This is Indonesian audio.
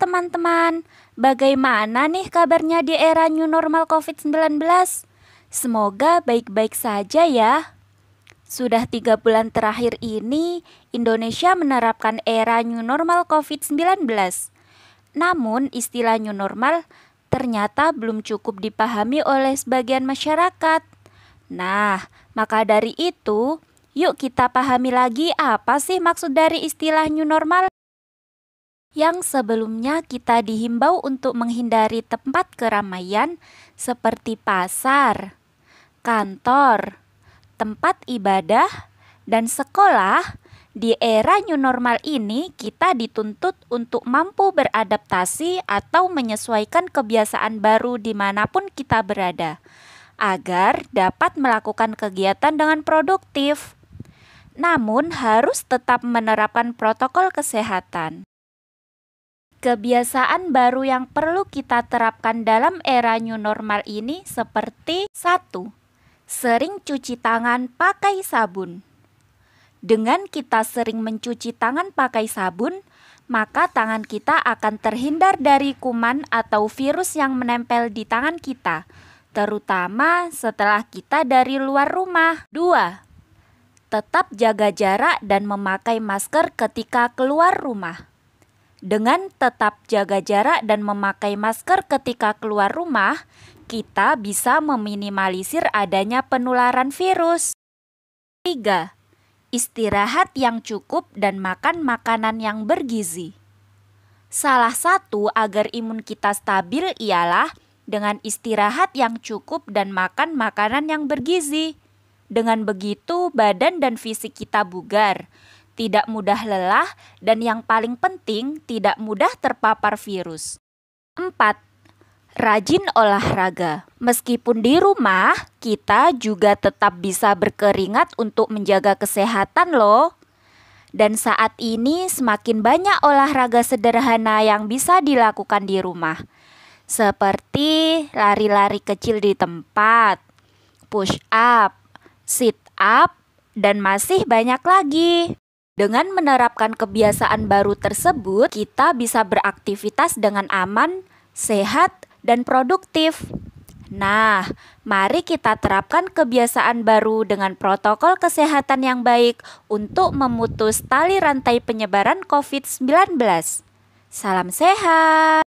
teman-teman. Bagaimana nih kabarnya di era new normal COVID-19? Semoga baik-baik saja ya. Sudah tiga bulan terakhir ini, Indonesia menerapkan era new normal COVID-19. Namun, istilah new normal ternyata belum cukup dipahami oleh sebagian masyarakat. Nah, maka dari itu, yuk kita pahami lagi apa sih maksud dari istilah new normal yang sebelumnya kita dihimbau untuk menghindari tempat keramaian seperti pasar, kantor, tempat ibadah, dan sekolah, di era new normal ini kita dituntut untuk mampu beradaptasi atau menyesuaikan kebiasaan baru dimanapun kita berada, agar dapat melakukan kegiatan dengan produktif. Namun, harus tetap menerapkan protokol kesehatan. Kebiasaan baru yang perlu kita terapkan dalam era new normal ini seperti 1. Sering cuci tangan pakai sabun. Dengan kita sering mencuci tangan pakai sabun, maka tangan kita akan terhindar dari kuman atau virus yang menempel di tangan kita, terutama setelah kita dari luar rumah. 2. Tetap jaga jarak dan memakai masker ketika keluar rumah. Dengan tetap jaga jarak dan memakai masker ketika keluar rumah, kita bisa meminimalisir adanya penularan virus. 3. Istirahat yang cukup dan makan makanan yang bergizi. Salah satu agar imun kita stabil ialah dengan istirahat yang cukup dan makan makanan yang bergizi. Dengan begitu, badan dan fisik kita bugar, tidak mudah lelah, dan yang paling penting tidak mudah terpapar virus. 4. Rajin olahraga. Meskipun di rumah, kita juga tetap bisa berkeringat untuk menjaga kesehatan loh. Dan saat ini semakin banyak olahraga sederhana yang bisa dilakukan di rumah. Seperti lari-lari kecil di tempat, push up, sit up, dan masih banyak lagi. Dengan menerapkan kebiasaan baru tersebut, kita bisa beraktivitas dengan aman, sehat, dan produktif. Nah, mari kita terapkan kebiasaan baru dengan protokol kesehatan yang baik untuk memutus tali rantai penyebaran COVID-19. Salam sehat.